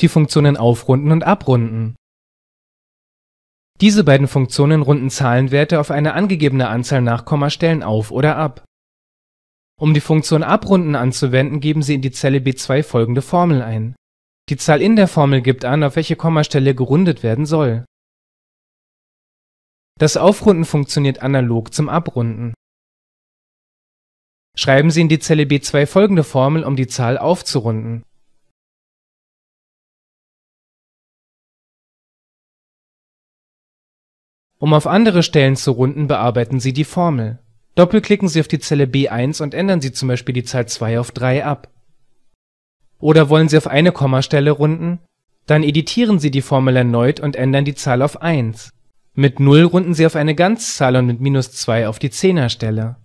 die Funktionen Aufrunden und Abrunden. Diese beiden Funktionen runden Zahlenwerte auf eine angegebene Anzahl Nachkommastellen auf oder ab. Um die Funktion Abrunden anzuwenden, geben Sie in die Zelle B2 folgende Formel ein. Die Zahl in der Formel gibt an, auf welche Kommastelle gerundet werden soll. Das Aufrunden funktioniert analog zum Abrunden. Schreiben Sie in die Zelle B2 folgende Formel, um die Zahl aufzurunden Um auf andere Stellen zu runden, bearbeiten Sie die Formel. Doppelklicken Sie auf die Zelle B1 und ändern Sie zum Beispiel die Zahl 2 auf 3 ab. Oder wollen Sie auf eine Kommastelle runden? Dann editieren Sie die Formel erneut und ändern die Zahl auf 1. Mit 0 runden Sie auf eine Ganzzahl und mit minus -2 auf die Zehnerstelle